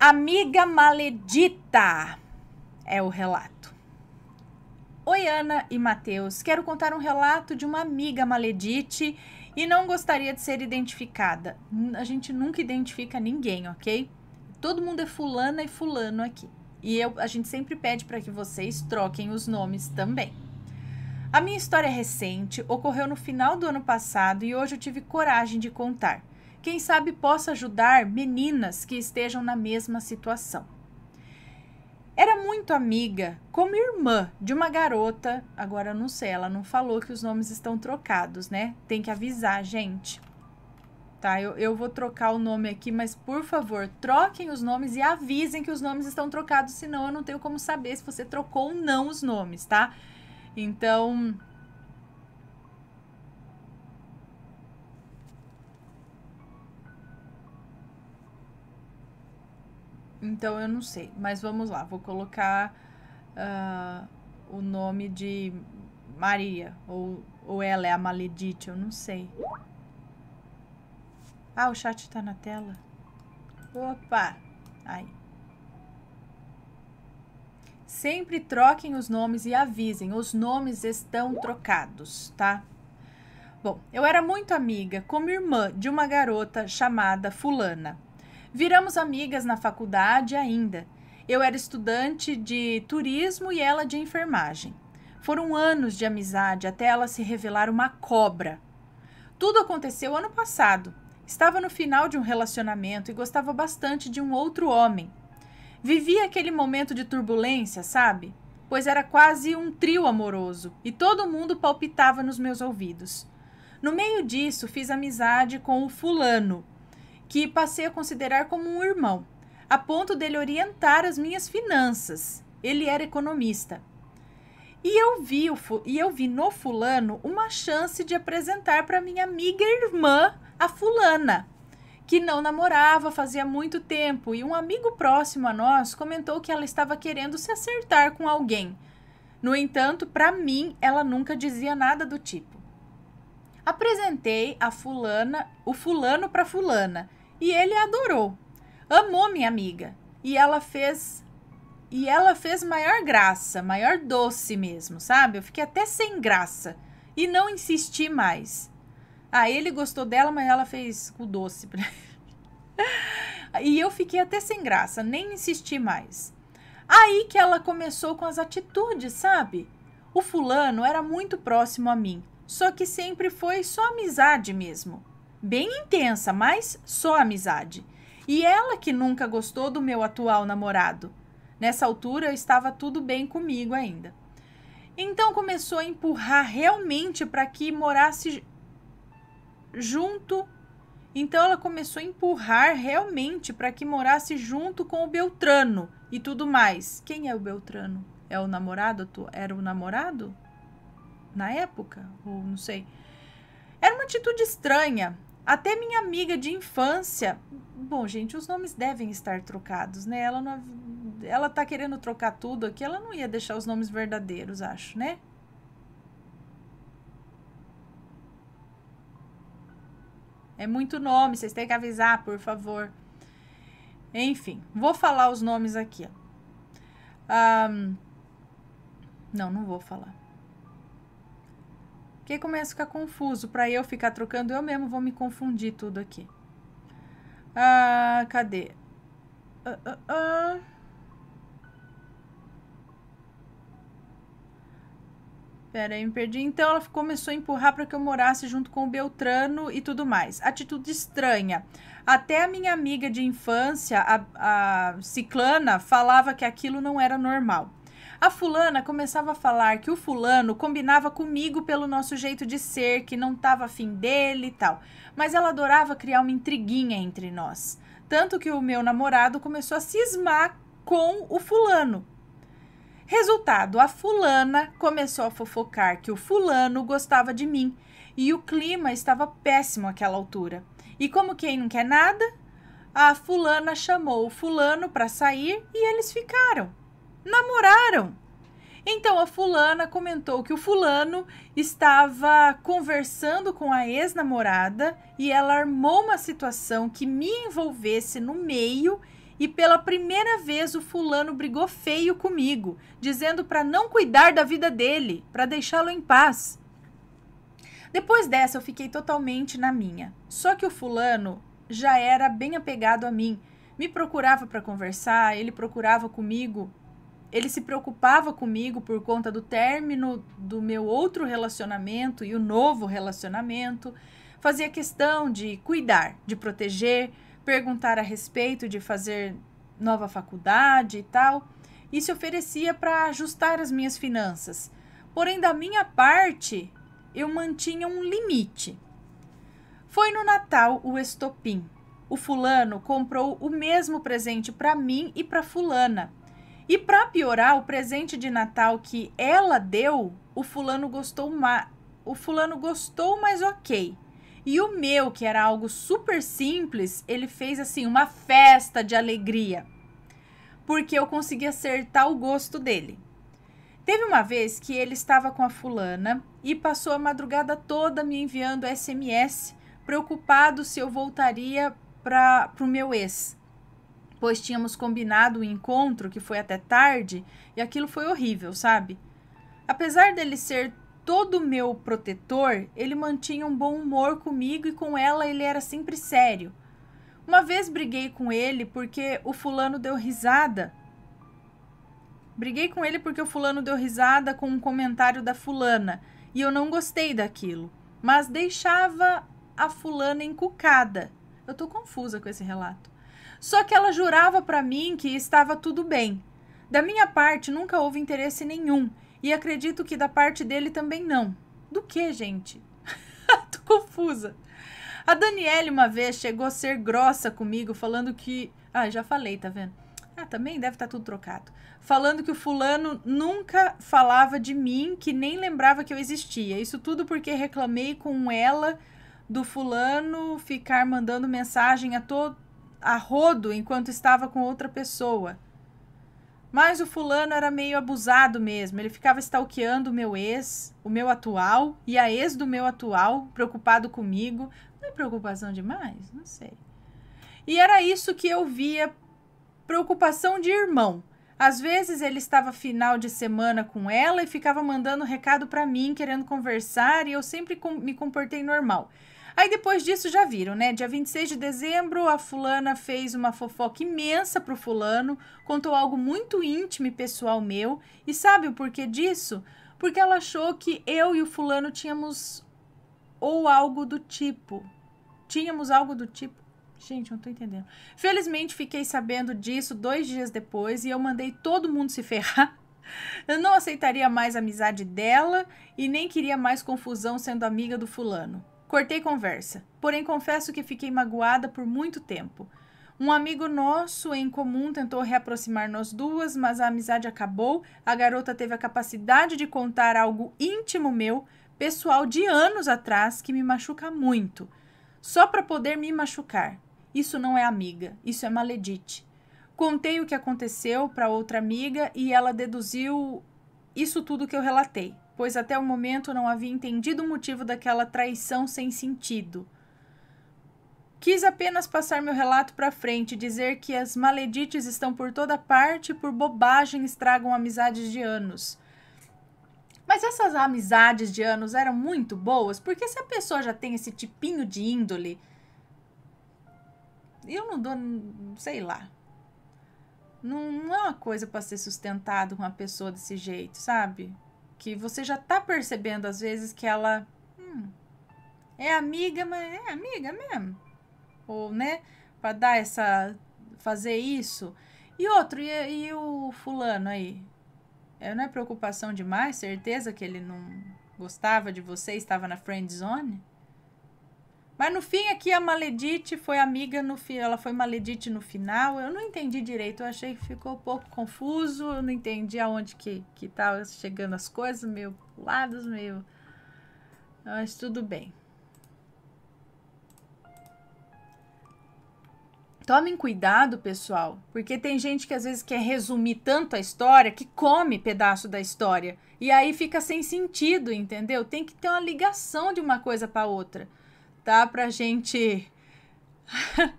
Amiga maledita é o relato. Oi, Ana e Matheus. Quero contar um relato de uma amiga maledite e não gostaria de ser identificada. A gente nunca identifica ninguém, ok? Todo mundo é fulana e fulano aqui. E eu, a gente sempre pede para que vocês troquem os nomes também. A minha história recente ocorreu no final do ano passado e hoje eu tive coragem de contar. Quem sabe possa ajudar meninas que estejam na mesma situação. Era muito amiga, como irmã de uma garota. Agora não sei, ela não falou que os nomes estão trocados, né? Tem que avisar, gente. Tá, eu, eu vou trocar o nome aqui, mas por favor, troquem os nomes e avisem que os nomes estão trocados, senão eu não tenho como saber se você trocou ou não os nomes, tá? Então, Então eu não sei, mas vamos lá, vou colocar uh, o nome de Maria, ou, ou ela é a Maledite, eu não sei. Ah, o chat tá na tela. Opa! Aí. Sempre troquem os nomes e avisem, os nomes estão trocados, tá? Bom, eu era muito amiga, como irmã, de uma garota chamada Fulana. Viramos amigas na faculdade ainda. Eu era estudante de turismo e ela de enfermagem. Foram anos de amizade até ela se revelar uma cobra. Tudo aconteceu ano passado. Estava no final de um relacionamento e gostava bastante de um outro homem. Vivia aquele momento de turbulência, sabe? Pois era quase um trio amoroso e todo mundo palpitava nos meus ouvidos. No meio disso, fiz amizade com o fulano, que passei a considerar como um irmão, a ponto dele orientar as minhas finanças. Ele era economista. E eu vi, o, e eu vi no fulano uma chance de apresentar para minha amiga irmã, a fulana, que não namorava fazia muito tempo, e um amigo próximo a nós comentou que ela estava querendo se acertar com alguém. No entanto, para mim, ela nunca dizia nada do tipo. Apresentei a fulana, o fulano para fulana, e ele adorou. Amou minha amiga. E ela fez e ela fez maior graça, maior doce mesmo, sabe? Eu fiquei até sem graça e não insisti mais. Ah, ele gostou dela, mas ela fez o doce pra E eu fiquei até sem graça, nem insisti mais. Aí que ela começou com as atitudes, sabe? O fulano era muito próximo a mim, só que sempre foi só amizade mesmo bem intensa, mas só amizade. E ela que nunca gostou do meu atual namorado. Nessa altura eu estava tudo bem comigo ainda. Então começou a empurrar realmente para que morasse junto. Então ela começou a empurrar realmente para que morasse junto com o Beltrano e tudo mais. Quem é o Beltrano? É o namorado? Era o namorado? Na época? Ou não sei. Era uma atitude estranha. Até minha amiga de infância. Bom, gente, os nomes devem estar trocados, né? Ela não, ela tá querendo trocar tudo aqui, ela não ia deixar os nomes verdadeiros, acho, né? É muito nome, vocês têm que avisar, por favor. Enfim, vou falar os nomes aqui. Um, não, não vou falar. Porque aí começa a ficar confuso. Para eu ficar trocando, eu mesmo vou me confundir tudo aqui. Ah, cadê? Ah, ah, ah. Pera aí, me perdi. Então ela começou a empurrar para que eu morasse junto com o Beltrano e tudo mais. Atitude estranha. Até a minha amiga de infância, a, a Ciclana, falava que aquilo não era normal. A fulana começava a falar que o fulano combinava comigo pelo nosso jeito de ser, que não estava afim dele e tal. Mas ela adorava criar uma intriguinha entre nós. Tanto que o meu namorado começou a cismar com o fulano. Resultado, a fulana começou a fofocar que o fulano gostava de mim e o clima estava péssimo àquela altura. E como quem não quer nada, a fulana chamou o fulano para sair e eles ficaram namoraram. Então a fulana comentou que o fulano estava conversando com a ex-namorada e ela armou uma situação que me envolvesse no meio e pela primeira vez o fulano brigou feio comigo, dizendo para não cuidar da vida dele, para deixá-lo em paz. Depois dessa eu fiquei totalmente na minha. Só que o fulano já era bem apegado a mim, me procurava para conversar, ele procurava comigo ele se preocupava comigo por conta do término do meu outro relacionamento e o novo relacionamento. Fazia questão de cuidar, de proteger, perguntar a respeito de fazer nova faculdade e tal, e se oferecia para ajustar as minhas finanças. Porém, da minha parte, eu mantinha um limite. Foi no Natal o estopim. O fulano comprou o mesmo presente para mim e para fulana e para piorar, o presente de Natal que ela deu, o fulano gostou, ma o fulano gostou, mas OK. E o meu, que era algo super simples, ele fez assim uma festa de alegria. Porque eu consegui acertar o gosto dele. Teve uma vez que ele estava com a fulana e passou a madrugada toda me enviando SMS, preocupado se eu voltaria para o meu ex pois tínhamos combinado o um encontro que foi até tarde e aquilo foi horrível, sabe? Apesar dele ser todo meu protetor, ele mantinha um bom humor comigo e com ela ele era sempre sério. Uma vez briguei com ele porque o fulano deu risada. Briguei com ele porque o fulano deu risada com um comentário da fulana e eu não gostei daquilo, mas deixava a fulana encucada. Eu tô confusa com esse relato. Só que ela jurava para mim que estava tudo bem. Da minha parte, nunca houve interesse nenhum. E acredito que da parte dele também não. Do que, gente? Tô confusa. A Daniele uma vez chegou a ser grossa comigo, falando que. Ah, já falei, tá vendo? Ah, também deve estar tá tudo trocado. Falando que o fulano nunca falava de mim, que nem lembrava que eu existia. Isso tudo porque reclamei com ela do fulano ficar mandando mensagem a todo a rodo enquanto estava com outra pessoa. Mas o fulano era meio abusado mesmo. Ele ficava stalkeando o meu ex, o meu atual e a ex do meu atual, preocupado comigo. Não é preocupação demais? Não sei. E era isso que eu via preocupação de irmão. Às vezes ele estava final de semana com ela e ficava mandando recado para mim, querendo conversar, e eu sempre com me comportei normal. Aí depois disso já viram, né? Dia 26 de dezembro, a fulana fez uma fofoca imensa pro fulano, contou algo muito íntimo e pessoal meu. E sabe o porquê disso? Porque ela achou que eu e o fulano tínhamos ou algo do tipo. Tínhamos algo do tipo. Gente, não tô entendendo. Felizmente fiquei sabendo disso dois dias depois e eu mandei todo mundo se ferrar. Eu não aceitaria mais a amizade dela e nem queria mais confusão sendo amiga do fulano. Cortei conversa, porém confesso que fiquei magoada por muito tempo. Um amigo nosso em comum tentou reaproximar nós duas, mas a amizade acabou. A garota teve a capacidade de contar algo íntimo meu, pessoal de anos atrás, que me machuca muito. Só para poder me machucar. Isso não é amiga, isso é maledite. Contei o que aconteceu para outra amiga e ela deduziu isso tudo que eu relatei pois até o momento não havia entendido o motivo daquela traição sem sentido. Quis apenas passar meu relato para frente, dizer que as maledites estão por toda parte e por bobagem estragam amizades de anos. Mas essas amizades de anos eram muito boas, porque se a pessoa já tem esse tipinho de índole, eu não dou, sei lá. Não, não é uma coisa para ser sustentado com uma pessoa desse jeito, sabe? que você já tá percebendo às vezes que ela hum, é amiga, mas é amiga mesmo. Ou, né, para dar essa fazer isso. E outro, e, e o fulano aí? É, não é preocupação demais, certeza que ele não gostava de você, estava na friend zone? Mas no fim aqui a Maledite foi amiga no fi, ela foi Maledite no final. Eu não entendi direito, eu achei que ficou um pouco confuso, eu não entendi aonde que que tava chegando as coisas, meio lados meio Mas tudo bem. Tomem cuidado, pessoal, porque tem gente que às vezes quer resumir tanto a história que come pedaço da história e aí fica sem sentido, entendeu? Tem que ter uma ligação de uma coisa para outra tá? Pra gente.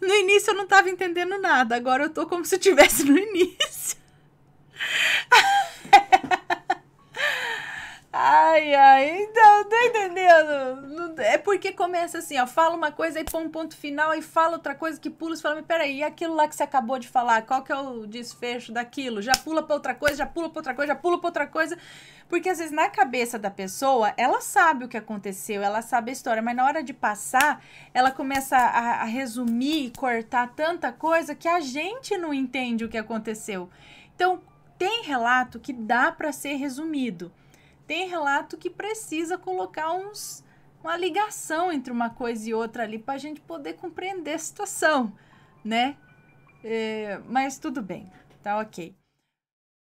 no início eu não tava entendendo nada, agora eu tô como se eu tivesse no início. Ai, ai, então, tô tá entendendo? É porque começa assim, ó, fala uma coisa e põe um ponto final e fala outra coisa que pula e fala, mas peraí, e aquilo lá que você acabou de falar, qual que é o desfecho daquilo? Já pula pra outra coisa, já pula pra outra coisa, já pula pra outra coisa. Porque às vezes na cabeça da pessoa, ela sabe o que aconteceu, ela sabe a história, mas na hora de passar, ela começa a, a resumir e cortar tanta coisa que a gente não entende o que aconteceu. Então, tem relato que dá para ser resumido tem relato que precisa colocar uns, uma ligação entre uma coisa e outra ali para a gente poder compreender a situação, né? É, mas tudo bem, tá ok.